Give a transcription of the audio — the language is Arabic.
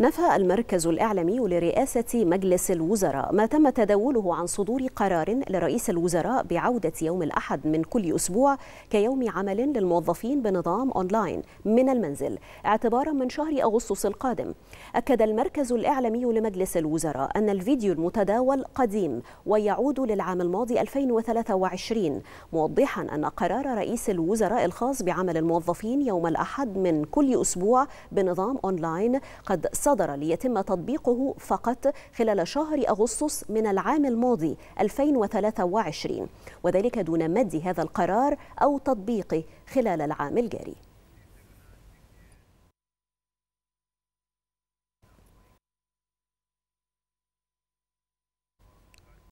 نفى المركز الإعلامي لرئاسة مجلس الوزراء ما تم تداوله عن صدور قرار لرئيس الوزراء بعودة يوم الأحد من كل أسبوع كيوم عمل للموظفين بنظام أونلاين من المنزل اعتبارا من شهر أغسطس القادم أكد المركز الإعلامي لمجلس الوزراء أن الفيديو المتداول قديم ويعود للعام الماضي 2023 موضحا أن قرار رئيس الوزراء الخاص بعمل الموظفين يوم الأحد من كل أسبوع بنظام أونلاين قد صدر ليتم تطبيقه فقط خلال شهر أغسطس من العام الماضي 2023 وذلك دون مد هذا القرار أو تطبيقه خلال العام الجاري